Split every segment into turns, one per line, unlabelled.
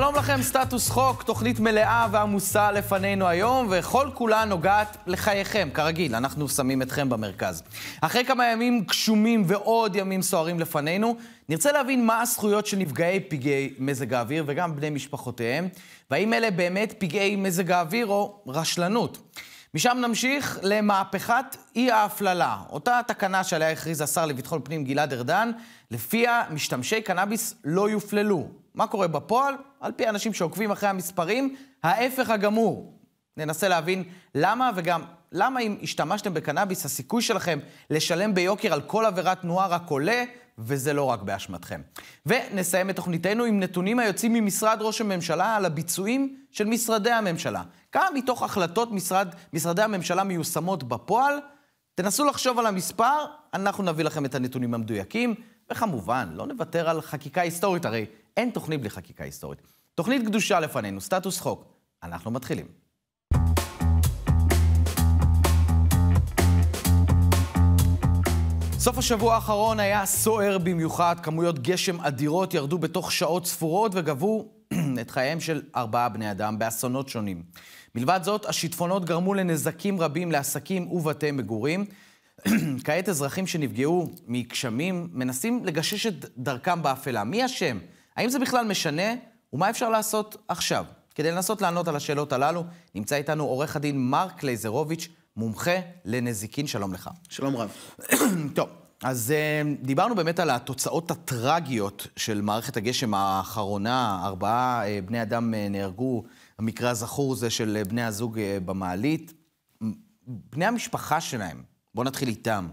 שלום לכם, סטטוס חוק, תוכנית מלאה ועמוסה לפנינו היום, וכל כולה נוגעת לחייכם, כרגיל, אנחנו שמים אתכם במרכז. אחרי כמה ימים גשומים ועוד ימים סוערים לפנינו, נרצה להבין מה הזכויות של נפגעי פגעי מזג האוויר וגם בני משפחותיהם, והאם אלה באמת פגעי מזג האוויר או רשלנות. משם נמשיך למהפכת אי ההפללה, אותה תקנה שעליה הכריז השר לביטחון פנים גלעד ארדן, לפיה משתמשי קנאביס לא יופללו. מה קורה בפועל? על פי אנשים שעוקבים אחרי המספרים, ההפך הגמור. ננסה להבין למה, וגם למה אם השתמשתם בקנאביס, הסיכוי שלכם לשלם ביוקר על כל עבירת תנועה רק עולה, וזה לא רק באשמתכם. ונסיים את תוכניתנו עם נתונים היוצאים ממשרד ראש הממשלה על הביצועים של משרדי הממשלה. כמה מתוך החלטות משרד, משרדי הממשלה מיושמות בפועל? תנסו לחשוב על המספר, אנחנו נביא לכם את הנתונים המדויקים, וכמובן, לא נוותר על חקיקה היסטורית, הרי אין תוכנית בלי חקיקה היסטורית. תוכנית קדושה לפנינו, סטטוס חוק. אנחנו מתחילים. סוף השבוע האחרון היה סוער במיוחד, כמויות גשם אדירות ירדו בתוך שעות ספורות וגבו את חייהם של ארבעה בני אדם באסונות שונים. מלבד זאת, השיטפונות גרמו לנזקים רבים לעסקים ובתי מגורים. כעת אזרחים שנפגעו מגשמים מנסים לגשש את דרכם באפלה. מי אשם? האם זה בכלל משנה, ומה אפשר לעשות עכשיו? כדי לנסות לענות על השאלות הללו, נמצא איתנו עורך הדין מרק לייזרוביץ', מומחה לנזיקין, שלום לך. שלום רב. טוב, אז אה, דיברנו באמת על התוצאות הטרגיות של מערכת הגשם האחרונה. ארבעה אה, בני אדם אה, נהרגו, המקרה הזכור זה של בני הזוג במעלית. בני המשפחה שלהם, בואו נתחיל איתם.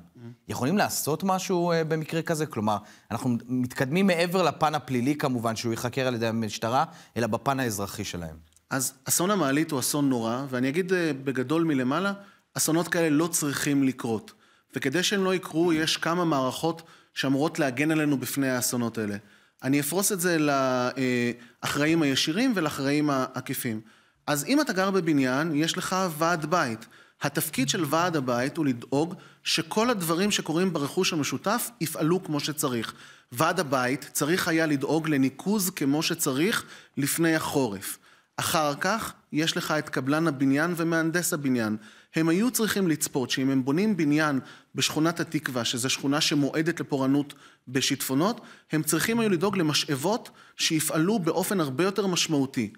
יכולים לעשות משהו uh, במקרה כזה? כלומר, אנחנו מתקדמים מעבר לפן הפלילי כמובן, שהוא ייחקר על ידי המשטרה,
אלא בפן האזרחי שלהם. אז אסון המעלית הוא אסון נורא, ואני אגיד uh, בגדול מלמעלה, אסונות כאלה לא צריכים לקרות. וכדי שהם לא יקרו, יש כמה מערכות שאמורות להגן עלינו בפני האסונות האלה. אני אפרוס את זה לאחראים אה, הישירים ולאחראים העקיפים. אז אם אתה גר בבניין, יש לך ועד בית. התפקיד של ועד הבית הוא לדאוג שכל הדברים שקורים ברכוש המשותף יפעלו כמו שצריך. ועד הבית צריך היה לדאוג לניקוז כמו שצריך לפני החורף. אחר כך יש לך את קבלן הבניין ומהנדס הבניין. הם היו צריכים לצפות שאם הם בונים בניין בשכונת התקווה, שזו שכונה שמועדת לפורענות בשיטפונות, הם צריכים היו לדאוג למשאבות שיפעלו באופן הרבה יותר משמעותי.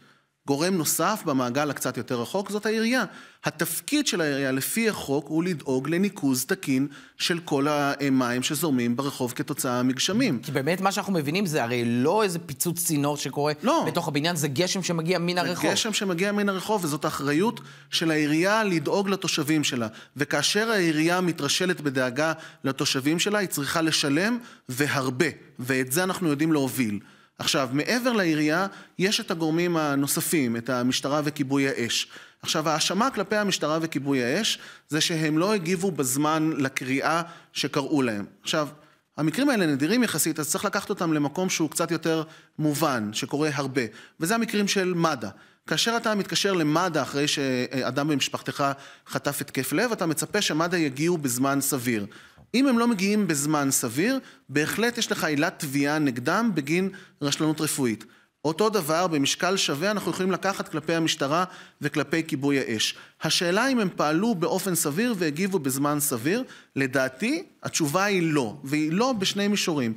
גורם נוסף במעגל הקצת יותר רחוק זאת העירייה. התפקיד של העירייה לפי החוק הוא לדאוג לניקוז תקין של כל המים שזורמים ברחוב כתוצאה מגשמים. כי באמת מה שאנחנו מבינים זה הרי לא איזה פיצוץ צינור שקורה לא.
בתוך הבניין, זה גשם שמגיע מן הרחוב. זה גשם
שמגיע מן הרחוב, וזאת האחריות של העירייה לדאוג לתושבים שלה. וכאשר העירייה מתרשלת בדאגה לתושבים שלה, היא צריכה לשלם והרבה, ואת זה אנחנו יודעים להוביל. עכשיו, מעבר לעירייה, יש את הגורמים הנוספים, את המשטרה וכיבוי האש. עכשיו, ההאשמה כלפי המשטרה וכיבוי האש, זה שהם לא הגיבו בזמן לקריאה שקראו להם. עכשיו, המקרים האלה נדירים יחסית, אז צריך לקחת אותם למקום שהוא קצת יותר מובן, שקורה הרבה. וזה המקרים של מד"א. כאשר אתה מתקשר למד"א אחרי שאדם במשפחתך חטף התקף לב, אתה מצפה שמד"א יגיעו בזמן סביר. אם הם לא מגיעים בזמן סביר, בהחלט יש לך עילת תביעה נגדם בגין רשלנות רפואית. אותו דבר, במשקל שווה, אנחנו יכולים לקחת כלפי המשטרה וכלפי כיבוי האש. השאלה אם הם פעלו באופן סביר והגיבו בזמן סביר, לדעתי, התשובה היא לא, והיא לא בשני מישורים.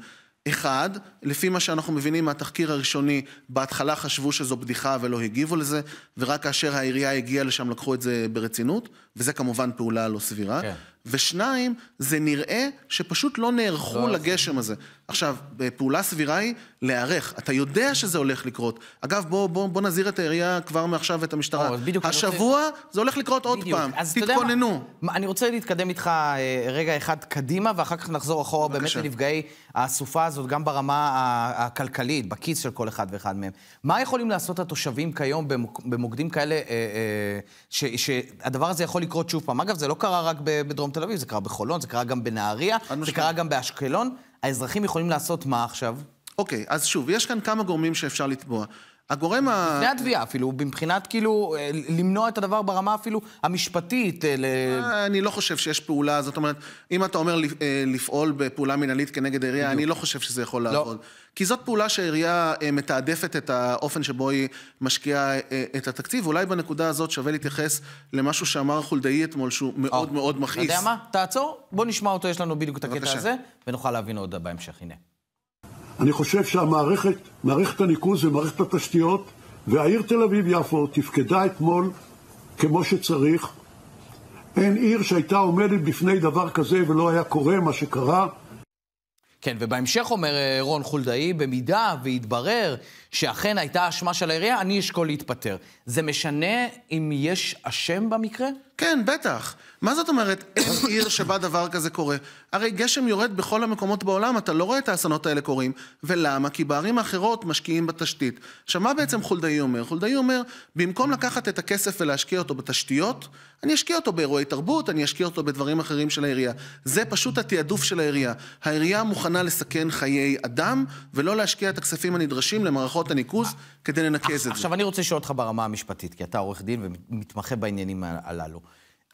אחד, לפי מה שאנחנו מבינים מהתחקיר הראשוני, בהתחלה חשבו שזו בדיחה ולא הגיבו לזה, ורק כאשר העירייה הגיעה לשם לקחו את זה ברצינות, וזה כמובן פעולה לא סבירה. כן. ושניים, זה נראה שפשוט לא נערכו לא לגשם הזה. עכשיו, פעולה סבירה היא להיערך. אתה יודע שזה הולך לקרות. אגב, בוא, בוא, בוא נזהיר את העירייה כבר מעכשיו ואת המשטרה. או, בדיוק, השבוע רוצה... זה הולך לקרות בדיוק. עוד פעם.
אז תתכוננו. מה, אני רוצה להתקדם איתך אה, רגע אחד קדימה, ואחר כך נחזור אחורה בבקשה. באמת לנפגעי הסופה הזאת, גם ברמה הכלכלית, בכיס של כל אחד ואחד מהם. מה יכולים לעשות התושבים כיום במוקדים כאלה, אה, אה, שהדבר הזה יכול לקרות שוב פעם? אגב, זה לא קרה רק בדרום... בדרום תל אביב, זה קרה בחולון, זה קרה גם בנהריה, זה משמע. קרה גם באשקלון. האזרחים יכולים לעשות מה עכשיו? אוקיי, okay, אז שוב, יש כאן כמה גורמים שאפשר לתבוע.
הגורם ה... לפני התביעה אפילו, מבחינת כאילו אה, למנוע את הדבר ברמה אפילו המשפטית. אה, ל... אה, אני לא חושב שיש פעולה, זאת אומרת, אם אתה אומר לפעול בפעולה מינהלית כנגד העירייה, אני לא חושב שזה יכול לא. לעבוד. לא. כי זאת פעולה שהעירייה מתעדפת את האופן שבו היא משקיעה את התקציב. אולי בנקודה הזאת שווה להתייחס למשהו שאמר חולדאי אתמול, שהוא מאוד או. מאוד מכעיס. אתה יודע מה?
תעצור, בוא נשמע אותו, יש לנו בדיוק את הקטע הזה, ונוכל להבין עוד בהמשך, הנה.
אני חושב שהמערכת, מערכת הניקוז ומערכת התשתיות והעיר תל אביב-יפו תפקדה אתמול כמו שצריך. אין עיר שהייתה עומדת בפני דבר כזה ולא היה קורה מה שקרה.
כן, ובהמשך אומר אה, רון חולדאי, במידה ויתברר שאכן הייתה אשמה של העירייה, אני אשקול להתפטר. זה משנה אם יש אשם במקרה? כן,
בטח. מה זאת אומרת אין עיר שבה דבר כזה קורה? הרי גשם יורד בכל המקומות בעולם, אתה לא רואה את האסונות האלה קורים. ולמה? כי בערים האחרות משקיעים בתשתית. עכשיו, מה בעצם חולדאי אומר? חולדאי אומר, במקום לקחת את הכסף ולהשקיע אותו בתשתיות, אני אשקיע אותו באירועי תרבות, אני אשקיע אותו בדברים אחרים של העירייה. זה פשוט התעדוף של העירייה. העירייה מוכנה לסכן חיי אדם, ולא להשקיע את הכספים הנדרשים למערכות הניקוז כדי לנקז את זה. עכשיו, אני רוצה לשאול אותך ברמה המשפטית, כי אתה עורך דין ומתמחה בעניינים הללו.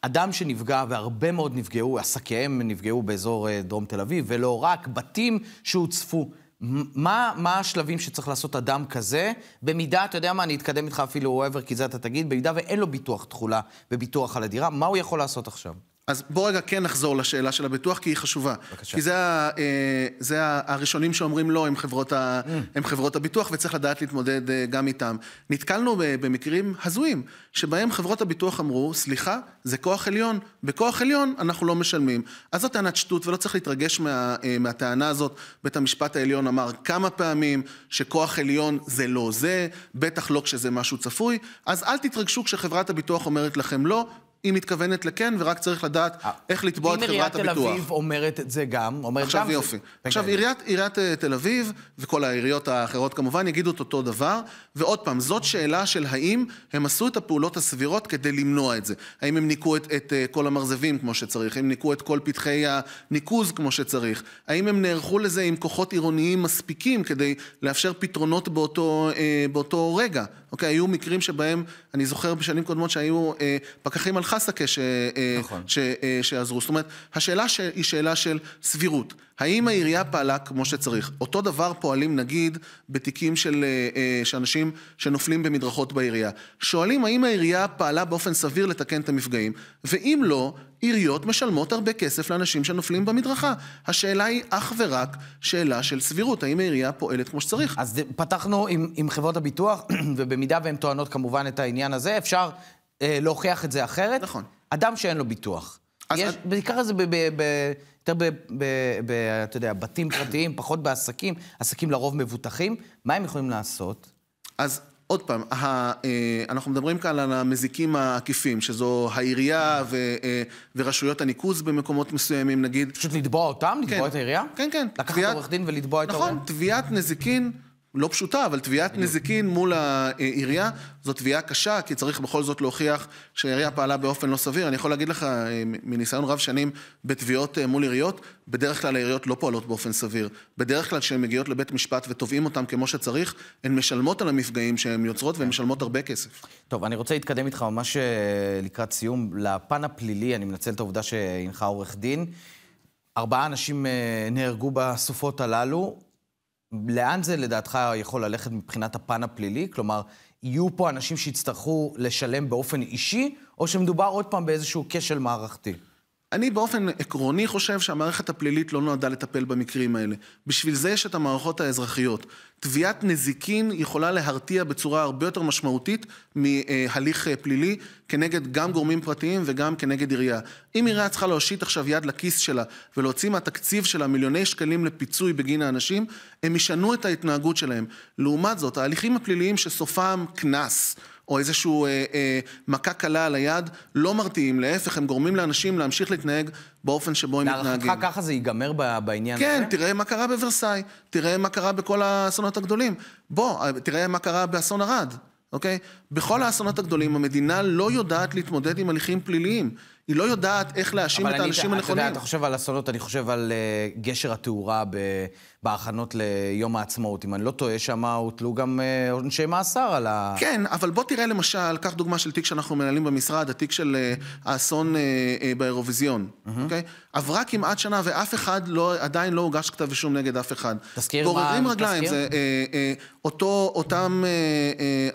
אדם שנפגע, והרבה מאוד נפגעו, עסקיהם נפגעו באזור אה, דרום תל אביב, ולא רק, בתים שהוצפו. מה, מה השלבים שצריך לעשות אדם כזה? במידה, אתה יודע מה, אני אתקדם איתך אפילו אוהבר, כי זה אתה תגיד, במידה ואין לו ביטוח תכולה וביטוח על הדירה, מה הוא יכול לעשות עכשיו?
אז בוא רגע כן נחזור לשאלה של הביטוח, כי היא חשובה. בבקשה. כי זה, ה, אה, זה הראשונים שאומרים לא, הם חברות, ה, mm. הם חברות הביטוח, וצריך לדעת להתמודד אה, גם איתם. נתקלנו במקרים הזויים, שבהם חברות הביטוח אמרו, סליחה, זה כוח עליון, בכוח עליון אנחנו לא משלמים. אז זו טענת שטות, ולא צריך להתרגש מה, אה, מהטענה הזאת. בית המשפט העליון אמר כמה פעמים שכוח עליון זה לא זה, בטח לא כשזה משהו צפוי, אז אל תתרגשו כשחברת הביטוח אומרת לכם לא, היא מתכוונת לכן, ורק צריך לדעת אה, איך לתבוע את חברת הביטוח. אם עיריית תל אביב אומרת את זה גם, אומרת עכשיו גם... יופי. עכשיו יופי. עכשיו, עיריית אה, תל אביב, וכל העיריות האחרות כמובן, יגידו את אותו דבר, ועוד פעם, זאת שאלה של האם הם עשו את הפעולות הסבירות כדי למנוע את זה. האם הם ניקו את, את אה, כל המרזבים כמו שצריך, האם ניקו את כל פתחי הניקוז כמו שצריך, האם הם נערכו לזה עם כוחות עירוניים מספיקים כדי לאפשר פתרונות באותו, באותו רגע. אוקיי, היו מקרים שבהם, אני זוכר בשנים קודמות שהיו אה, פקחים על חסקה ש... אה, אה, נכון. ש... ש, אה, שעזרו. זאת אומרת, השאלה ש... היא שאלה של סבירות. האם העירייה פעלה כמו שצריך? אותו דבר פועלים נגיד בתיקים של אנשים שנופלים במדרכות בעירייה. שואלים האם העירייה פעלה באופן סביר לתקן את המפגעים, ואם לא, עיריות משלמות הרבה כסף לאנשים שנופלים במדרכה. השאלה היא אך ורק שאלה של סבירות, האם העירייה פועלת כמו שצריך. אז פתחנו עם, עם חברות הביטוח,
ובמידה והן טוענות כמובן את העניין הזה, אפשר אה, להוכיח את זה אחרת. נכון. אדם שאין לו ביטוח. יש, את... בעיקר זה ב... ב, ב יותר ב, ב, ב... אתה יודע,
בתים פרטיים, פחות בעסקים, עסקים לרוב מבוטחים, מה הם יכולים לעשות? אז עוד פעם, ה, אה, אנחנו מדברים כאן על המזיקים העקיפים, שזו העירייה ו, אה, ורשויות הניקוז במקומות מסוימים, נגיד. פשוט לתבוע אותם? לתבוע כן, את העירייה? כן, כן. לקחת תביעת... עורך דין ולתבוע נכון, את העורך? נכון, תביעת נזיקין. לא פשוטה, אבל תביעת נזיקין מול העירייה, זו תביעה קשה, כי צריך בכל זאת להוכיח שהעירייה פעלה באופן לא סביר. אני יכול להגיד לך, אה, מניסיון רב שנים בתביעות אה, מול עיריות, בדרך כלל העיריות לא פועלות באופן סביר. בדרך כלל כשהן מגיעות לבית משפט ותובעים אותן כמו שצריך, הן משלמות על המפגעים שהן יוצרות והן כן. משלמות הרבה כסף. טוב, אני רוצה להתקדם איתך ממש אה, לקראת סיום. לפן
הפלילי, אני מנצל את העובדה שהנחה עורך דין. ארבעה אנשים נהרגו בסופות הללו. לאן זה לדעתך יכול ללכת מבחינת הפן הפלילי? כלומר, יהיו פה אנשים שיצטרכו לשלם באופן אישי, או שמדובר עוד פעם באיזשהו
כשל מערכתי? אני באופן עקרוני חושב שהמערכת הפלילית לא נועדה לטפל במקרים האלה. בשביל זה יש את המערכות האזרחיות. תביעת נזיקין יכולה להרתיע בצורה הרבה יותר משמעותית מהליך אה, פלילי כנגד גם גורמים פרטיים וגם כנגד עירייה. אם עירייה צריכה להושיט עכשיו יד לכיס שלה ולהוציא מהתקציב שלה מיליוני שקלים לפיצוי בגין האנשים, הם ישנו את ההתנהגות שלהם. לעומת זאת, ההליכים הפליליים שסופם קנס. או איזושהי אה, אה, מכה קלה על היד, לא מרתיעים, להפך, הם גורמים לאנשים להמשיך להתנהג באופן שבו הם מתנהגים. להערכתך ככה זה ייגמר בעניין כן, הזה? כן, תראה מה קרה בוורסאי, תראה מה קרה בכל האסונות הגדולים. בוא, אה, תראה מה קרה באסון ערד, אוקיי? בכל האסונות הגדולים המדינה לא יודעת להתמודד עם הליכים פליליים. היא לא יודעת איך להאשים את האנשים הנכונים. אבל אתה יודע, אתה
חושב על אסונות, אני חושב על uh, גשר התאורה ב, בהכנות ליום העצמאות. אם אני לא טועה, שם הוטלו גם עונשי אה, uh, מאסר
על ה... כן, אבל בוא תראה למשל, קח דוגמה של תיק שאנחנו מנהלים במשרד, התיק של uh, האסון uh, uh, באירוויזיון, אוקיי? Mm-hmm. Okay? עברה כמעט שנה ואף אחד לא, עדיין לא הוגש כתב אישום נגד אף אחד. תזכיר מה... גוררים רגליים, זה uh, uh, אותו, אותם אה,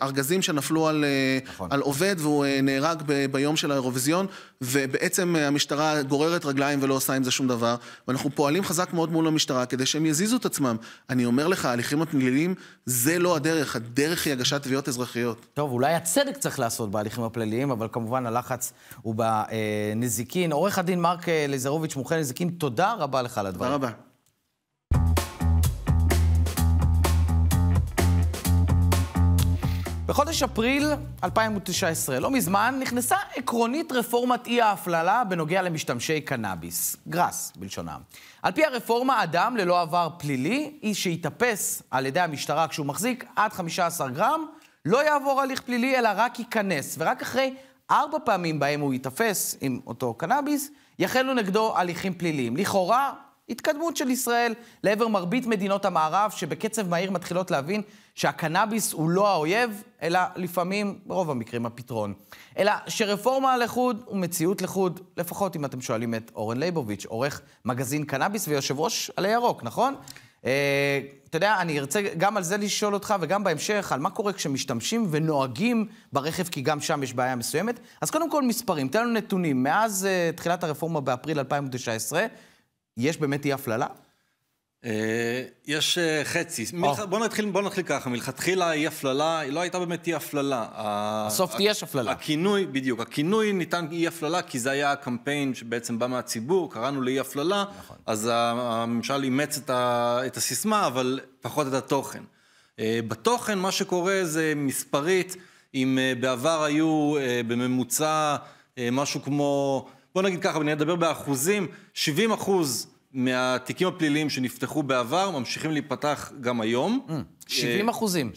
אה, ארגזים שנפלו על, נכון. על עובד והוא אה, נהרג ב, ביום של האירוויזיון. ובעצם אה, המשטרה גוררת רגליים ולא עושה עם זה שום דבר, ואנחנו פועלים חזק מאוד מול המשטרה כדי שהם יזיזו את עצמם. אני אומר לך, ההליכים הפליליים, זה לא הדרך, הדרך היא הגשת תביעות אזרחיות. טוב, אולי הצדק צריך לעשות בהליכים הפליליים, אבל כמובן הלחץ הוא
בנזיקין. עורך הדין מרק אה, לזרוביץ', מומחה נזיקין, תודה רבה לך על הדברים. תודה רבה. בחודש אפריל 2019, לא מזמן, נכנסה עקרונית רפורמת אי-ההפללה בנוגע למשתמשי קנאביס, גראס בלשונם. על פי הרפורמה, אדם ללא עבר פלילי, איש שיתאפס על ידי המשטרה כשהוא מחזיק עד 15 גרם, לא יעבור הליך פלילי אלא רק ייכנס, ורק אחרי ארבע פעמים בהם הוא ייתפס עם אותו קנאביס, יחלו נגדו הליכים פליליים. לכאורה, התקדמות של ישראל לעבר מרבית מדינות המערב, שבקצב מהיר מתחילות להבין שהקנאביס הוא לא האויב, אלא לפעמים, ברוב המקרים, הפתרון. אלא שרפורמה לחוד הוא מציאות לחוד, לפחות אם אתם שואלים את אורן ליבוביץ', עורך מגזין קנאביס ויושב ראש על הירוק, נכון? אה, אתה יודע, אני ארצה גם על זה לשאול אותך, וגם בהמשך, על מה קורה כשמשתמשים ונוהגים ברכב, כי גם שם יש בעיה מסוימת. אז קודם כל מספרים, תן לנו נתונים. מאז אה, תחילת הרפורמה באפריל 2019, יש באמת אי-הפללה?
אה, יש אה, חצי. אה. בואו נתחיל, בוא נתחיל ככה, מלכתחילה אי הפללה, היא לא הייתה באמת אי הפללה. בסוף תהיה הפללה. הכינוי, בדיוק, הכינוי ניתן אי הפללה, כי זה היה הקמפיין שבעצם בא מהציבור, קראנו לאי הפללה, נכון. אז הממשל אימץ את, ה, את הסיסמה, אבל פחות את התוכן. בתוכן מה שקורה זה מספרית, אם בעבר היו בממוצע משהו כמו, בוא נגיד ככה, ואני אדבר באחוזים, 70 אחוז מהתיקים הפליליים שנפתחו בעבר, ממשיכים להיפתח גם היום. 70 mm, אה, אחוזים.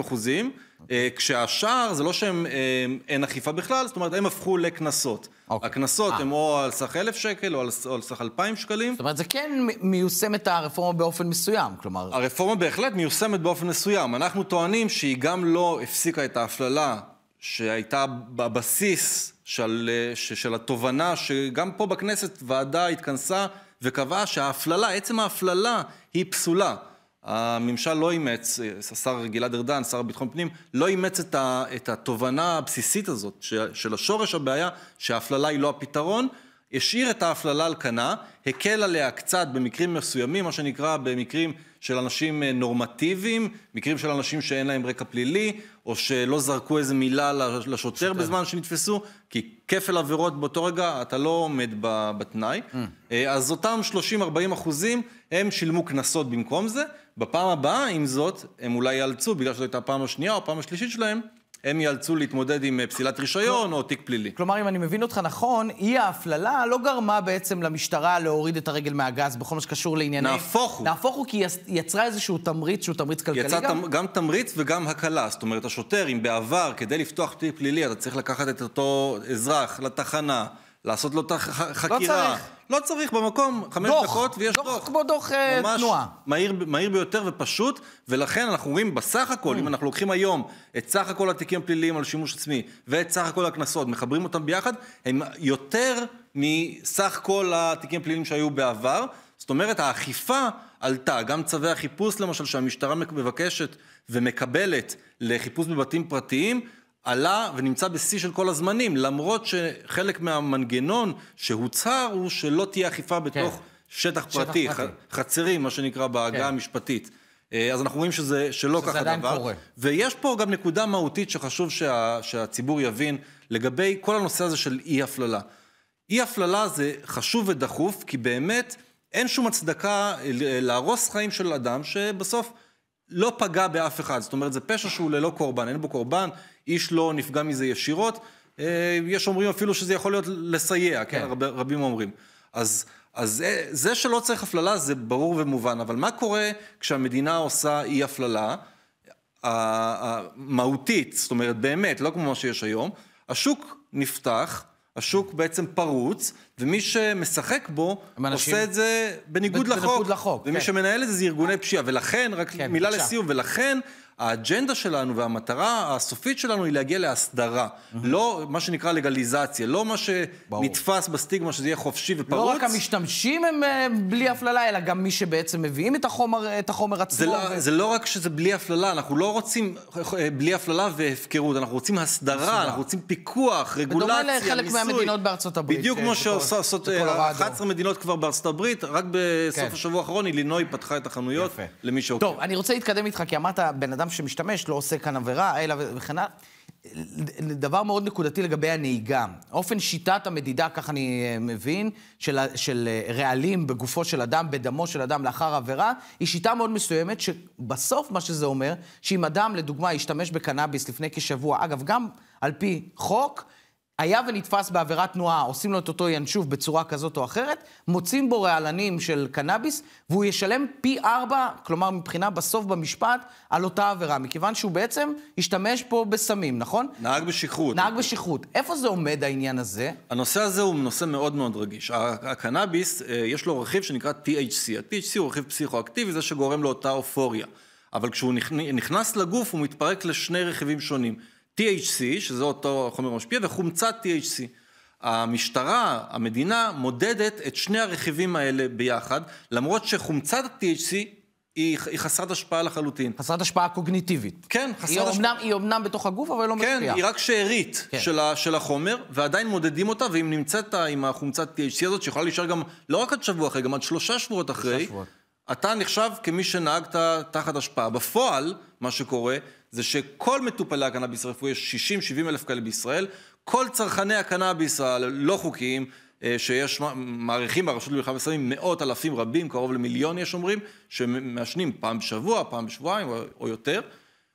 60-70 אחוזים. Okay. אה, כשהשאר, זה לא שהם, אה, אין אכיפה בכלל, זאת אומרת, הם הפכו לקנסות. Okay. אוקיי. הקנסות הם או על סך אלף שקל או על, או על סך אלפיים שקלים. זאת אומרת, זה כן מיושמת הרפורמה באופן מסוים, כלומר... הרפורמה בהחלט מיושמת באופן מסוים. אנחנו טוענים שהיא גם לא הפסיקה את ההפללה שהייתה בבסיס של, של, של התובנה, שגם פה בכנסת ועדה התכנסה וקבעה שההפללה, עצם ההפללה היא פסולה. הממשל לא אימץ, השר גלעד ארדן, שר לביטחון פנים, לא אימץ את, ה, את התובנה הבסיסית הזאת של, של השורש הבעיה, שההפללה היא לא הפתרון, השאיר את ההפללה על כנה, הקל עליה קצת במקרים מסוימים, מה שנקרא במקרים של אנשים אה, נורמטיביים, מקרים של אנשים שאין להם רקע פלילי, או שלא זרקו איזה מילה לשוטר שוטר. בזמן שנתפסו, כי כפל עבירות באותו רגע, אתה לא עומד בתנאי. Mm. אה, אז אותם 30-40 אחוזים, הם שילמו קנסות במקום זה. בפעם הבאה, עם זאת, הם אולי יאלצו, בגלל שזו הייתה הפעם השנייה או הפעם השלישית שלהם, הם ייאלצו להתמודד עם אה, פסילת רישיון או תיק פלילי. כלומר, אם אני מבין אותך נכון,
אי ההפללה לא גרמה בעצם למשטרה להוריד את הרגל מהגז בכל מה שקשור לענייני... נהפוך הוא. נהפוך הוא כי יצרה איזשהו תמריץ שהוא תמריץ כלכלי יצא גם? יצא
גם תמריץ וגם הקלה. זאת אומרת, השוטר, אם בעבר, כדי לפתוח תיק פלילי, אתה צריך לקחת את אותו אזרח לתחנה, לעשות לו את החקירה. לא צריך. לא צריך במקום חמש דוח, דקות ויש דוח. דוח כמו דוח אה, ממש תנועה. מהיר, מהיר ביותר ופשוט, ולכן אנחנו רואים בסך הכל, mm. אם אנחנו לוקחים היום את סך הכל התיקים הפליליים על שימוש עצמי ואת סך הכל הקנסות, מחברים אותם ביחד, הם יותר מסך כל התיקים הפליליים שהיו בעבר. זאת אומרת, האכיפה עלתה, גם צווי החיפוש למשל, שהמשטרה מבקשת ומקבלת לחיפוש בבתים פרטיים, עלה ונמצא בשיא של כל הזמנים, למרות שחלק מהמנגנון שהוצהר הוא שלא תהיה אכיפה בתוך כן. שטח, שטח פרטי, פרטי. ח, חצרים, מה שנקרא בעגה כן. המשפטית. אה, אז אנחנו רואים שזה, שלא ככה דבר. שזה עדיין קורה. ויש פה גם נקודה מהותית שחשוב שה, שהציבור יבין לגבי כל הנושא הזה של אי-הפללה. אי-הפללה זה חשוב ודחוף, כי באמת אין שום הצדקה להרוס חיים של אדם שבסוף... לא פגע באף אחד. זאת אומרת, זה פשע שהוא ללא קורבן, אין בו קורבן, איש לא נפגע מזה ישירות. אה, יש אומרים אפילו שזה יכול להיות לסייע, כן, כן. רב, רבים אומרים. אז, אז אה, זה שלא צריך הפללה זה ברור ומובן, אבל מה קורה כשהמדינה עושה אי הפללה המהותית, זאת אומרת באמת, לא כמו מה שיש היום, השוק נפתח, השוק בעצם פרוץ, ומי שמשחק בו, אנשים... עושה את זה בניגוד לחוק. בניגוד לחוק, ומי כן. שמנהל את זה זה ארגוני פשיעה, ולכן, רק כן, מילה בבקשה. לסיום, ולכן האג'נדה שלנו והמטרה הסופית שלנו היא להגיע להסדרה. לא מה שנקרא לגליזציה, לא מה שנתפס בסטיגמה שזה יהיה חופשי לא ופרוץ. לא רק
המשתמשים הם אה, בלי הפללה, אלא גם מי שבעצם מביאים את החומר, אה, את החומר עצמו. זה, לא, ו... לא,
זה לא רק שזה בלי הפללה, אנחנו לא רוצים אה, בלי הפללה והפקרות, אנחנו רוצים הסדרה, אנחנו רוצים פיקוח, רגולציה, מיסוי. בדומה לחלק מהמדינות בארצות הברית. בדיוק כן, כמו שעושות 11 מדינות כבר בארצות הברית, רק בסוף כן. השבוע האחרון אילינוי פתחה את החנויות יפה. למי שעוקב. טוב,
אני רוצה להתקדם איתך, כי אמרת, בן אדם אדם שמשתמש לא עושה כאן עבירה, אלא וכן הלאה. דבר מאוד נקודתי לגבי הנהיגה. אופן שיטת המדידה, כך אני אה, מבין, של, של אה, רעלים בגופו של אדם, בדמו של אדם לאחר עבירה, היא שיטה מאוד מסוימת, שבסוף מה שזה אומר, שאם אדם, לדוגמה, ישתמש בקנאביס לפני כשבוע, אגב, גם על פי חוק, היה ונתפס בעבירת תנועה, עושים לו את אותו ינשוף בצורה כזאת או אחרת, מוצאים בו רעלנים של קנאביס, והוא ישלם פי ארבע, כלומר מבחינה בסוף במשפט, על אותה עבירה, מכיוון שהוא בעצם השתמש פה בסמים, נכון? נהג בשכרות. נהג בשכרות. איפה זה עומד העניין הזה?
הנושא הזה הוא נושא מאוד מאוד רגיש. הקנאביס, אה, יש לו רכיב שנקרא THC. ה-THC הוא רכיב פסיכואקטיבי, זה שגורם לאותה אופוריה. אבל כשהוא נכנס לגוף, הוא מתפרק לשני רכיבים שונים. THC, שזה אותו חומר משפיע, וחומצת THC. המשטרה, המדינה, מודדת את שני הרכיבים האלה ביחד, למרות שחומצת ה-THC היא, היא חסרת השפעה לחלוטין. חסרת השפעה קוגניטיבית. כן, חסרת השפעה.
אומנם, היא אומנם בתוך הגוף, אבל לא כן, משפיעה. כן, היא
רק שארית כן. של, של החומר, ועדיין מודדים אותה, ואם נמצאת עם החומצת THC הזאת, שיכולה להישאר גם לא רק עד שבוע אחרי, גם עד שלושה שבועות אחרי, שלושה שבועות. אתה נחשב כמי שנהגת תחת השפעה. בפועל, מה שקורה, זה שכל מטופלי הקנאביס הרפואי, יש 60-70 אלף כאלה בישראל, כל צרכני הקנאביס הלא חוקיים, אה, שיש, מעריכים ברשות למלחמה וסמים, מאות אלפים רבים, קרוב למיליון יש אומרים, שמעשנים פעם בשבוע, פעם בשבועיים או, יותר.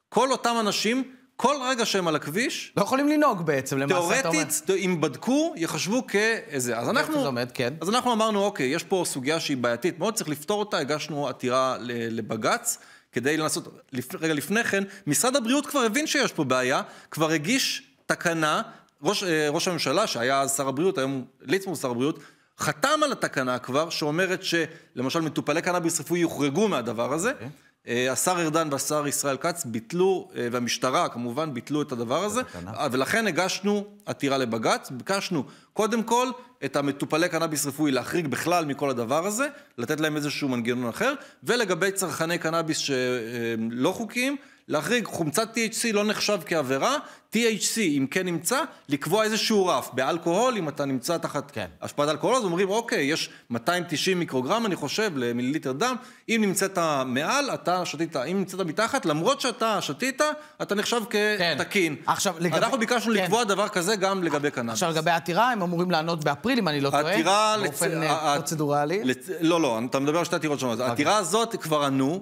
כל אותם אנשים, כל רגע שהם על הכביש... לא יכולים לנהוג בעצם, למעשה אתה אומר. תיאורטית, אם בדקו, יחשבו כאיזה. אז אנחנו... עומד, כן. אז אנחנו אמרנו, אוקיי, יש פה סוגיה שהיא בעייתית מאוד, צריך לפתור אותה, הגשנו עתירה לבג"ץ. כדי לנסות, לפ, רגע לפני כן, משרד הבריאות כבר הבין שיש פה בעיה, כבר הגיש תקנה, ראש, אה, ראש הממשלה שהיה אז שר הבריאות, היום ליצמן שר הבריאות, חתם על התקנה כבר, שאומרת שלמשל מטופלי קנאביס רפואי יוחרגו מהדבר הזה. Okay. אוקיי. אה, השר ארדן והשר ישראל כץ ביטלו, אה, והמשטרה כמובן ביטלו את הדבר הזה, אה, ולכן הגשנו עתירה לבג"ץ, ביקשנו קודם כל את המטופלי קנאביס רפואי להחריג בכלל מכל הדבר הזה, לתת להם איזשהו מנגנון אחר, ולגבי צרכני קנאביס שלא חוקיים, להחריג חומצת THC לא נחשב כעבירה, THC אם כן נמצא, לקבוע איזשהו רף. באלכוהול, אם אתה נמצא תחת כן. השפעת אלכוהול, אז אומרים, אוקיי, יש 290 מיקרוגרם, אני חושב, למיליליטר דם, אם נמצאת מעל, אתה שתית, אם נמצאת מתחת, למרות שאתה שתית, אתה נחשב כן. כתקין. כן. עכשיו, לגבי... אנחנו ביקשנו כן. לקבוע דבר כזה גם לגבי קנאביס.
עכשיו, לגבי העתירה, הם אמורים לענות
באפריל, אם אני לא טועה. עתירה... באופן לצ... אה, פרוצדורלי. לצ... לא, לא, אתה מדבר על שתי עתירות שונות. אוקיי. העתירה הזאת כבר ענו,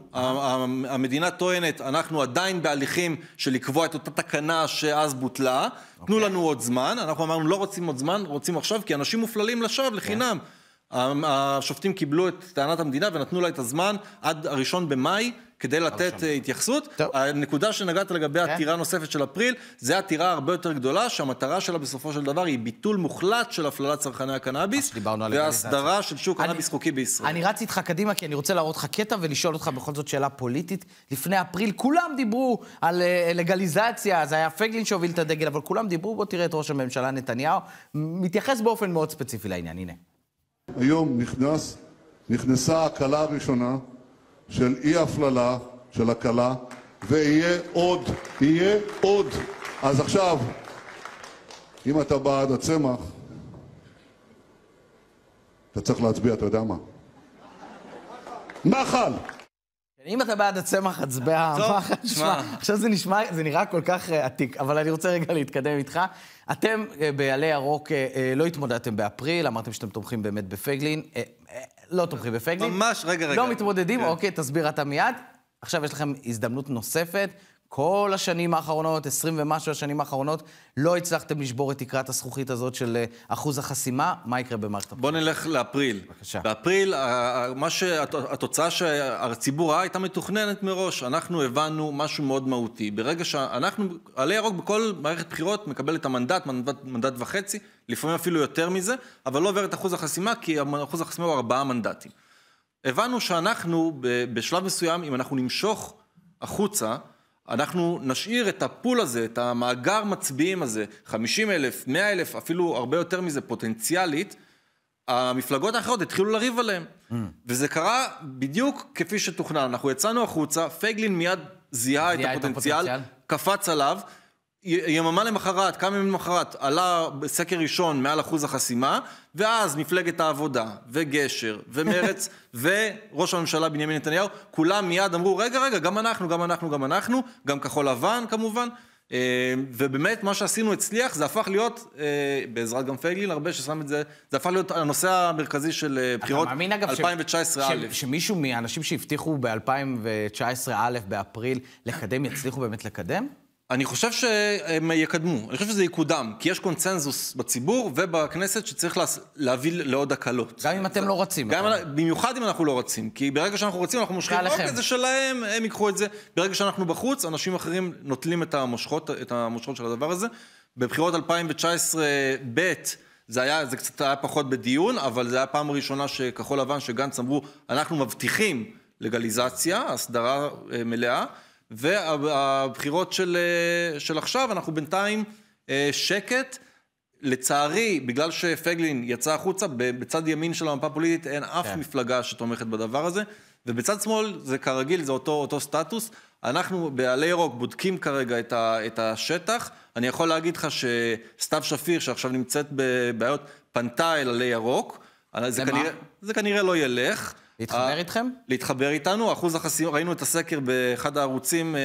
המדינה טוענת, אנחנו עדיין... עדיין בהליכים של לקבוע את אותה תקנה שאז בוטלה. Okay. אוקיי. תנו לנו עוד זמן, אנחנו אמרנו לא רוצים עוד זמן, רוצים עכשיו, כי אנשים מופללים לשווא, כן. לחינם. Okay. השופטים קיבלו את טענת המדינה ונתנו לה את הזמן עד הראשון במאי כדי לתת שם. אה, התייחסות. טוב. הנקודה שנגעת לגבי כן. עתירה נוספת של אפריל, זו עתירה הרבה יותר גדולה, שהמטרה שלה בסופו של דבר היא ביטול מוחלט של הפללת צרכני הקנאביס, והסדרה של שוק קנאביס חוקי בישראל.
אני רץ איתך קדימה, כי אני רוצה להראות לך קטע ולשאול אותך בכל זאת שאלה פוליטית. לפני אפריל כולם דיברו על אה, לגליזציה, זה היה פייגלין שהוביל את הדגל, אבל כולם דיברו, בוא תראה את ראש הממשלה נתניהו, מתייחס באופן מאוד ספציפי לעניין, הנה.
היום נכנס, נכנסה הקלה הראשונה, של אי-הפללה, של הקלה, ויהיה עוד, יהיה עוד. אז עכשיו, אם אתה בעד הצמח, אתה צריך להצביע, אתה יודע מה? מחל!
אם אתה בעד הצמח, הצבע המחל, שמע, עכשיו זה נשמע, זה נראה כל כך אה, עתיק, אבל אני רוצה רגע להתקדם איתך. אתם אה, בעלי ירוק אה, לא התמודדתם באפריל, אמרתם שאתם תומכים באמת בפייגלין. לא תומכים בפייגלין. ממש, רגע, רגע. לא מתמודדים, כן. אוקיי, תסביר אתה מיד. עכשיו יש לכם הזדמנות נוספת. כל השנים האחרונות, 20 ומשהו השנים האחרונות, לא הצלחתם לשבור את תקרת הזכוכית הזאת של אה, אחוז החסימה, מה יקרה במערכת הבחירות?
בוא נלך לאפריל. בבקשה. באפריל, מה ש... התוצאה שהציבור ראה הייתה מתוכננת מראש. אנחנו הבנו משהו מאוד מהותי. ברגע שאנחנו, עלי ירוק בכל מערכת בחירות מקבל את המנדט, מנדט, מנדט וחצי, לפעמים אפילו יותר מזה, אבל לא עובר את אחוז החסימה, כי אחוז החסימה הוא ארבעה מנדטים. הבנו שאנחנו, בשלב מסוים, אם אנחנו נמשוך החוצה, אנחנו נשאיר את הפול הזה, את המאגר מצביעים הזה, 50 אלף, 100 אלף, אפילו הרבה יותר מזה פוטנציאלית, המפלגות האחרות התחילו לריב עליהם. Mm. וזה קרה בדיוק כפי שתוכנן. אנחנו יצאנו החוצה, פייגלין מיד זיהה זיהה את הפוטנציאל, את הפוטנציאל, קפץ עליו, יממה למחרת, כמה ימים למחרת, עלה בסקר ראשון מעל אחוז החסימה, ואז מפלגת העבודה, וגשר, ומרץ, וראש הממשלה בנימין נתניהו, כולם מיד אמרו, רגע, רגע, גם אנחנו, גם אנחנו, גם אנחנו, גם כחול לבן כמובן, אה, ובאמת מה שעשינו הצליח, זה הפך להיות, אה, בעזרת גם פייגלין הרבה ששם את זה, זה הפך להיות הנושא המרכזי של אה, בחירות 2019 ש... א'. ש...
שמישהו מהאנשים שהבטיחו ב-2019 א', באפריל, לקדם, יצליחו באמת לקדם?
אני חושב שהם יקדמו, אני חושב שזה יקודם, כי יש קונצנזוס בציבור ובכנסת שצריך לה, להביא לעוד הקלות. גם אם אתם לא רצים. גם על... נכון. במיוחד אם אנחנו לא רצים, כי ברגע שאנחנו רצים אנחנו מושכים, רק את זה שלהם, הם ייקחו את זה. ברגע שאנחנו בחוץ, אנשים אחרים נוטלים את המושכות, את המושכות של הדבר הזה. בבחירות 2019 ב' זה היה, זה קצת היה פחות בדיון, אבל זה היה פעם ראשונה שכחול לבן, שגנץ אמרו, אנחנו מבטיחים לגליזציה, הסדרה אה, מלאה. והבחירות של, אה, של עכשיו, אנחנו בינתיים אה, שקט. לצערי, בגלל שפייגלין יצא החוצה, בצד ימין של המפה הפוליטית אין אף כן. מפלגה שתומכת בדבר הזה, ובצד שמאל, זה כרגיל, זה אותו, אותו סטטוס. אנחנו בעלי ירוק בודקים כרגע את, ה, את השטח. אני יכול להגיד לך שסתיו שפיר, שעכשיו נמצאת בבעיות, פנתה אל עלי ירוק. זה, זה כנראה, זה כנראה לא ילך. להתחבר איתכם? להתחבר איתנו, אחוז החסימה, ראינו את הסקר באחד הערוצים.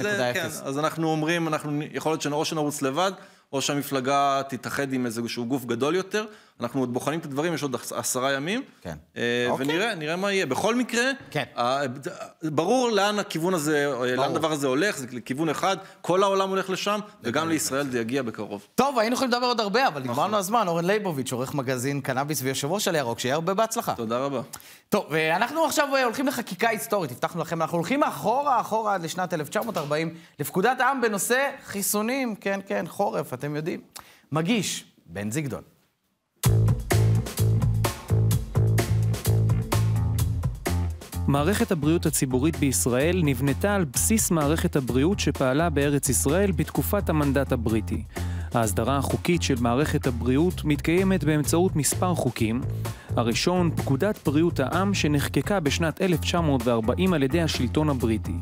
0.0. אה, כן, אז אנחנו אומרים, אנחנו, יכול להיות שנרוץ לבד. או שהמפלגה תתאחד עם איזשהו גוף גדול יותר. אנחנו עוד בוחנים את הדברים, יש עוד עשרה ימים. כן. אה, אוקיי. ונראה, נראה מה יהיה. בכל מקרה, כן. אה, ברור לאן הכיוון הזה, ברור. לאן הדבר הזה הולך, זה לכיוון אחד, כל העולם הולך לשם, וגם לישראל זה יגיע בקרוב.
טוב, היינו יכולים לדבר עוד הרבה, אבל נגמרנו נכון. לנו הזמן. אורן לייבוביץ', עורך מגזין קנאביס ויושב ראש על הירוק, שיהיה הרבה בהצלחה. תודה רבה. טוב, ואנחנו עכשיו אה, הולכים לחקיקה היסטורית, הבטחנו לכם, אנחנו הולכים אחורה, אחורה עד לשנת 1940, לפקודת העם בנושא חיסונים, כן, כן, חורף. אתם יודעים. מגיש, בן זיגדון.
מערכת הבריאות הציבורית בישראל נבנתה על בסיס מערכת הבריאות שפעלה בארץ ישראל בתקופת המנדט הבריטי. ההסדרה החוקית של מערכת הבריאות מתקיימת באמצעות מספר חוקים. הראשון, פקודת בריאות העם שנחקקה בשנת 1940 על ידי השלטון הבריטי.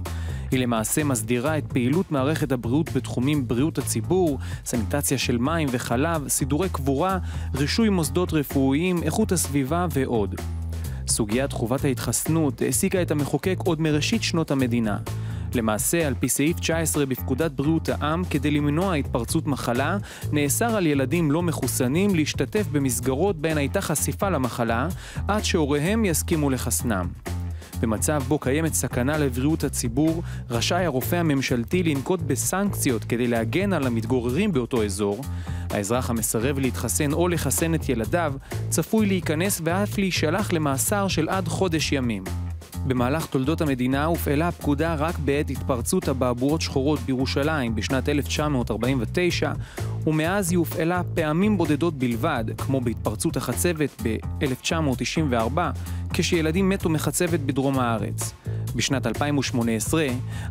היא למעשה מסדירה את פעילות מערכת הבריאות בתחומים בריאות הציבור, סניטציה של מים וחלב, סידורי קבורה, רישוי מוסדות רפואיים, איכות הסביבה ועוד. סוגיית חובת ההתחסנות העסיקה את המחוקק עוד מראשית שנות המדינה. למעשה, על פי סעיף 19 בפקודת בריאות העם, כדי למנוע התפרצות מחלה, נאסר על ילדים לא מחוסנים להשתתף במסגרות בהן הייתה חשיפה למחלה, עד שהוריהם יסכימו לחסנם. במצב בו קיימת סכנה לבריאות הציבור, רשאי הרופא הממשלתי לנקוט בסנקציות כדי להגן על המתגוררים באותו אזור. האזרח המסרב להתחסן או לחסן את ילדיו, צפוי להיכנס ואף להישלח למאסר של עד חודש ימים. במהלך תולדות המדינה הופעלה הפקודה רק בעת התפרצות אבעבועות שחורות בירושלים בשנת 1949, ומאז היא הופעלה פעמים בודדות בלבד, כמו בהתפרצות החצבת ב-1994, כשילדים מתו מחצבת בדרום הארץ. בשנת 2018,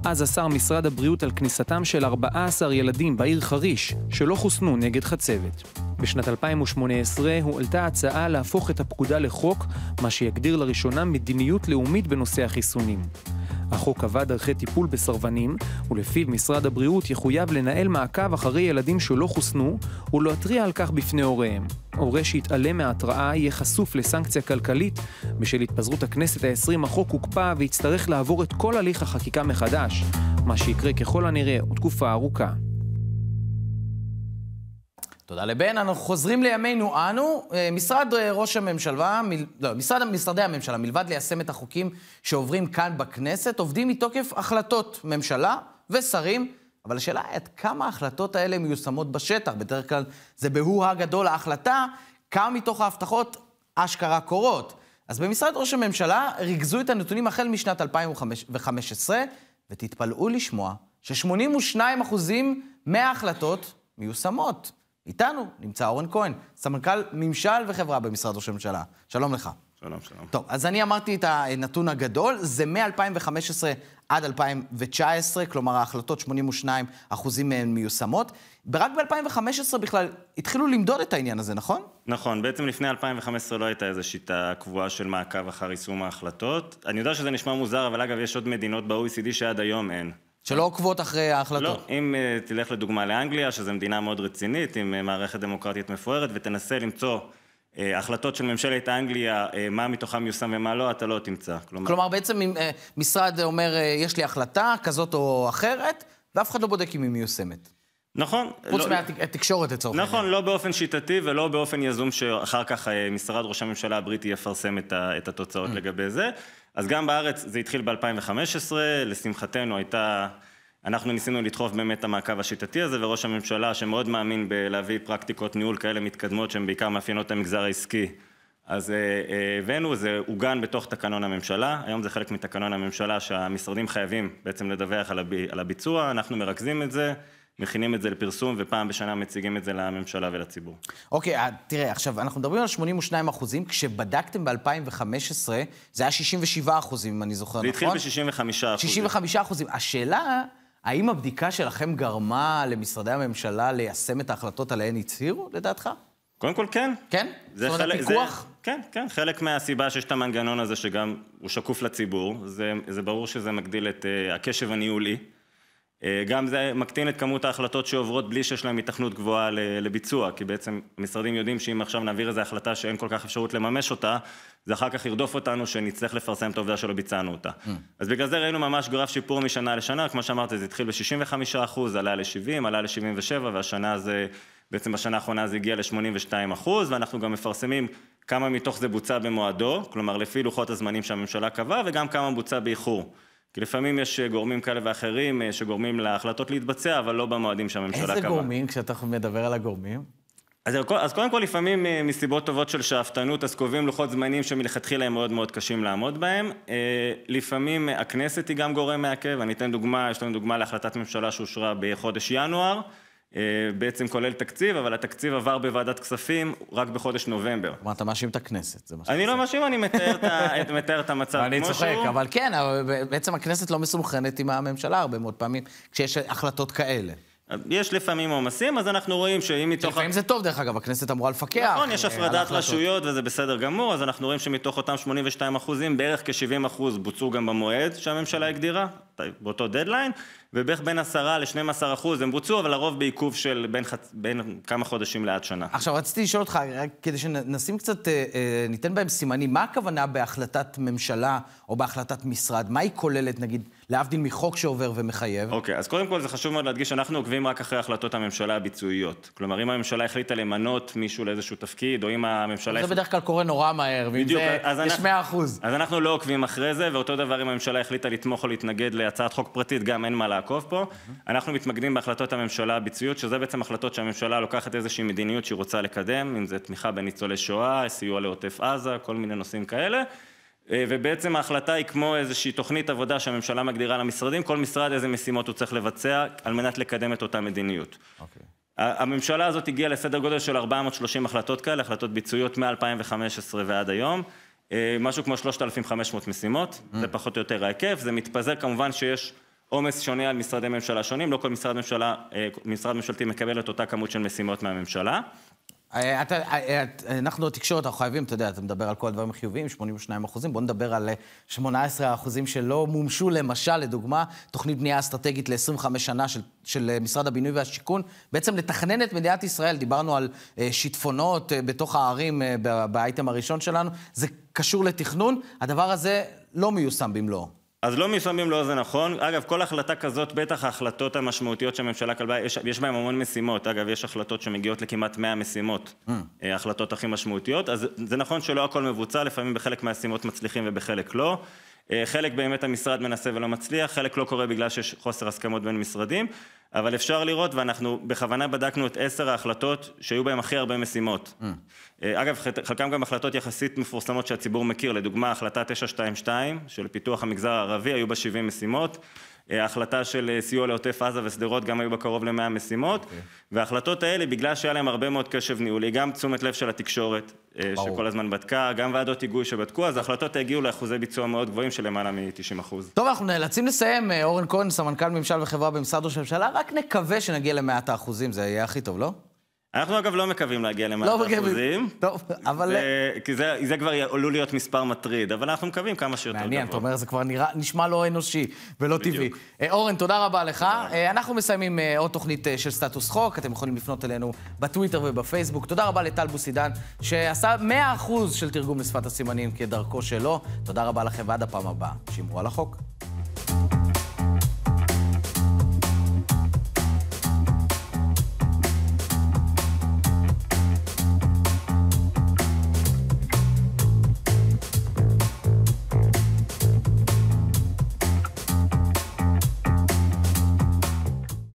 אז אסר משרד הבריאות על כניסתם של 14 ילדים בעיר חריש, שלא חוסנו נגד חצבת. בשנת 2018 הועלתה הצעה להפוך את הפקודה לחוק, מה שיגדיר לראשונה מדיניות לאומית בנושא החיסונים. החוק קבע דרכי טיפול בסרבנים, ולפיו משרד הבריאות יחויב לנהל מעקב אחרי ילדים שלא חוסנו, ולהתריע על כך בפני הוריהם. הורה שיתעלם מההתראה יהיה חשוף לסנקציה כלכלית. בשל התפזרות הכנסת העשרים החוק הוקפא ויצטרך לעבור את כל הליך החקיקה מחדש, מה שיקרה ככל הנראה עוד תקופה ארוכה. תודה לבן. אנחנו חוזרים לימינו אנו. אה,
משרד אה, ראש הממשלה, מל... לא, משרד, משרדי הממשלה, מלבד ליישם את החוקים שעוברים כאן בכנסת, עובדים מתוקף החלטות ממשלה ושרים. אבל השאלה היא עד כמה ההחלטות האלה מיושמות בשטח. בדרך כלל זה בהוא הגדול ההחלטה, כמה מתוך ההבטחות אשכרה קורות. אז במשרד ראש הממשלה ריכזו את הנתונים החל משנת 2015, ותתפלאו לשמוע ש-82% מההחלטות מיושמות. איתנו נמצא אורן כהן, סמנכ"ל ממשל וחברה במשרד ראש הממשלה. שלום לך. שלום, שלום. טוב, אז אני אמרתי את הנתון הגדול, זה מ-2015 עד 2019, כלומר ההחלטות 82 אחוזים מהן מיושמות. רק ב-2015 בכלל התחילו למדוד את העניין הזה, נכון?
נכון, בעצם לפני 2015 לא הייתה איזו שיטה קבועה של מעקב אחר יישום ההחלטות. אני יודע שזה נשמע מוזר, אבל אגב, יש עוד מדינות ב-OECD שעד היום אין. שלא עוקבות אחרי ההחלטות. לא, אם uh, תלך לדוגמה לאנגליה, שזו מדינה מאוד רצינית, עם uh, מערכת דמוקרטית מפוארת, ותנסה למצוא uh, החלטות של ממשלת אנגליה, uh, מה מתוכן מיושם ומה לא, אתה לא תמצא. כלומר, כלומר בעצם אם uh,
משרד אומר, uh, יש לי החלטה כזאת או אחרת, ואף אחד לא בודק אם היא מיושמת.
נכון. חוץ לא, מהתקשורת לצורך העניין. נכון, לא באופן שיטתי ולא באופן יזום שאחר כך משרד ראש הממשלה הבריטי יפרסם את, ה, את התוצאות mm. לגבי זה. אז גם בארץ זה התחיל ב-2015, לשמחתנו הייתה, אנחנו ניסינו לדחוף באמת את המעקב השיטתי הזה, וראש הממשלה שמאוד מאמין בלהביא פרקטיקות ניהול כאלה מתקדמות שהן בעיקר מאפיינות את המגזר העסקי, אז אה, אה, הבאנו, זה עוגן בתוך תקנון הממשלה, היום זה חלק מתקנון הממשלה שהמשרדים חייבים בעצם לדווח על, הביצוע, אנחנו מרכזים את זה. מכינים את זה לפרסום, ופעם בשנה מציגים את זה לממשלה ולציבור.
אוקיי, okay, אה, תראה, עכשיו, אנחנו מדברים על 82 אחוזים, כשבדקתם ב-2015, זה היה 67 אחוזים, אם אני זוכר, נכון? זה התחיל
נכון? ב-65 אחוזים. 65
אחוזים. השאלה, האם הבדיקה שלכם גרמה למשרדי הממשלה ליישם את ההחלטות עליהן הצהירו, לדעתך? קודם כל, כן. כן? זאת
אומרת, חלק, הפיקוח? זה... כן, כן, חלק מהסיבה שיש את המנגנון הזה שגם הוא שקוף לציבור, זה, זה ברור שזה מגדיל את uh, הקשב הניהולי. אה, גם זה מקטין את כמות ההחלטות שעוברות בלי שיש להם התכנות גבוהה לביצוע, כי בעצם משרדים יודעים שאם עכשיו נעביר איזו החלטה שאין כל כך אפשרות לממש אותה, זה אחר כך ירדוף אותנו שנצטרך לפרסם את העובדה שלא ביצענו אותה. Mm. אז בגלל זה ראינו ממש גרף שיפור משנה לשנה, כמו שאמרת זה התחיל ב-65 עלה ל-70, עלה ל-77, והשנה זה, בעצם בשנה האחרונה זה הגיע ל-82 ואנחנו גם מפרסמים כמה מתוך זה בוצע במועדו, כלומר לפי לוחות הזמנים שהממשלה קבעה, וגם כמה בוצע באיחור. כי לפעמים יש גורמים כאלה ואחרים אה, שגורמים להחלטות להתבצע, אבל לא במועדים שהממשלה קבעה. איזה קבע. גורמים,
כשאתה מדבר על הגורמים?
אז, אז קודם כל, לפעמים אה, מסיבות טובות של שאפתנות, אז קובעים לוחות זמנים שמלכתחילה הם מאוד מאוד קשים לעמוד בהם. אה, לפעמים הכנסת היא גם גורם מעכב, אני אתן דוגמה, יש לנו דוגמה להחלטת ממשלה שאושרה בחודש ינואר. אה, בעצם כולל תקציב, אבל התקציב עבר בוועדת כספים רק בחודש נובמבר.
כלומר, אתה מאשים את הכנסת, זה מה שאתה אני לא מאשים, אני
מתאר את המצב כמו שהוא. אני צוחק, אבל
כן, בעצם הכנסת לא מסונכרנת עם הממשלה הרבה מאוד פעמים, כשיש החלטות כאלה.
יש לפעמים עומסים, אז אנחנו רואים שאם מתוך... לפעמים זה טוב, דרך אגב, הכנסת אמורה לפקח. נכון, יש אה, הפרדת רשויות וזה בסדר גמור, אז אנחנו רואים שמתוך אותם 82 אחוזים, בערך כ-70 אחוז בוצעו גם במועד שהממשלה הגדירה, באותו דדליין, ובערך בין 10 ל-12 אחוז הם בוצעו, אבל לרוב בעיכוב של בין, חצ... בין כמה חודשים לעד שנה.
עכשיו, רציתי לשאול אותך, רק כדי שנשים קצת, אה, אה, ניתן בהם סימנים, מה הכוונה בהחלטת ממשלה או בהחלטת משרד? מה היא כוללת, נגיד? להבדיל מחוק שעובר ומחייב.
אוקיי, okay, אז קודם כל זה חשוב מאוד להדגיש שאנחנו עוקבים רק אחרי החלטות הממשלה הביצועיות. כלומר, אם הממשלה החליטה למנות מישהו לאיזשהו תפקיד, או אם הממשלה... זה בדרך
כלל קורה נורא מהר, ואם זה, יש מאה אחוז.
אז אנחנו לא עוקבים אחרי זה, ואותו דבר אם הממשלה החליטה לתמוך או להתנגד להצעת חוק פרטית, גם אין מה לעקוב פה. Mm-hmm. אנחנו מתמקדים בהחלטות הממשלה הביצועיות, שזה בעצם החלטות שהממשלה לוקחת איזושהי מדיניות שהיא רוצה לקדם, אם זה תמיכה בניצולי שואה, סיוע לעוטף עזה, כל מיני נושאים כאלה. אה, ובעצם ההחלטה היא כמו איזושהי תוכנית עבודה שהממשלה מגדירה למשרדים, כל משרד איזה משימות הוא צריך לבצע על מנת לקדם את אותה מדיניות. Okay. אוקיי. הממשלה הזאת הגיעה לסדר גודל של 430 החלטות כאלה, החלטות ביצועיות מ-2015 ועד היום, אה, משהו כמו 3,500 משימות, mm. זה פחות או יותר ההיקף, זה מתפזר כמובן שיש עומס שונה על משרדי ממשלה שונים, לא כל משרד, ממשלה, אה, משרד ממשלתי מקבל את אותה כמות של משימות מהממשלה. אה,
אה, אה, אנחנו התקשורת, אנחנו חייבים, אתה יודע, אתה מדבר על כל הדברים החיוביים, 82 אחוזים, בוא נדבר על 18 האחוזים שלא מומשו, למשל, לדוגמה, תוכנית בנייה אסטרטגית ל-25 שנה של, של משרד הבינוי והשיכון, בעצם לתכנן את מדינת ישראל, דיברנו על שיטפונות בתוך הערים באייטם הראשון שלנו, זה קשור לתכנון, הדבר הזה לא מיושם במלואו.
אז לא מסוימים לא זה נכון, אגב כל החלטה כזאת, בטח ההחלטות המשמעותיות שהממשלה כלבה, יש, יש בהן המון משימות, אגב יש החלטות שמגיעות לכמעט 100 משימות, mm. אה. ההחלטות אה, הכי משמעותיות, אז זה נכון שלא הכל מבוצע, לפעמים בחלק מהמשימות מצליחים ובחלק לא, אה, חלק באמת המשרד מנסה ולא מצליח, חלק לא קורה בגלל שיש חוסר הסכמות בין משרדים, אבל אפשר לראות, ואנחנו בכוונה בדקנו את עשר ההחלטות שהיו בהן הכי הרבה משימות. Mm. אה, אגב, חלקם גם החלטות יחסית מפורסמות שהציבור מכיר, לדוגמה, החלטה 922 של פיתוח המגזר הערבי, היו בה 70 משימות. אה, ההחלטה של אה, סיוע לעוטף עזה ושדרות גם היו בקרוב ל-100 משימות, okay. אוקיי. וההחלטות האלה, בגלל שהיה להם הרבה מאוד קשב ניהולי, גם תשומת לב של התקשורת, אה, ברור. שכל הזמן בדקה, גם ועדות היגוי שבדקו, אז ההחלטות הגיעו לאחוזי ביצוע מאוד גבוהים של למעלה מ-90
טוב, אנחנו נאלצים לסיים, אורן כהן, סמנכ"ל ממשל וחברה במשרד ראש הממשלה, רק נקווה שנגיע למאת האחוזים, זה יהיה הכי טוב, לא?
אנחנו אגב לא מקווים להגיע למעט לא אחוזים. טוב, אבל... זה, כי זה, זה כבר עלול להיות מספר מטריד, אבל אנחנו מקווים כמה שיותר מעניין, גבוה. מעניין, אתה
אומר, זה כבר נראה, נשמע לא אנושי ולא בדיוק. טבעי. אה, אורן, תודה רבה לך. אה, אנחנו מסיימים אה, עוד תוכנית אה, של סטטוס חוק, אתם יכולים לפנות אלינו בטוויטר ובפייסבוק. תודה רבה לטל בוסידן, שעשה 100% של תרגום לשפת הסימנים כדרכו שלו. תודה רבה לכם, ועד הפעם הבאה, שמרו על החוק.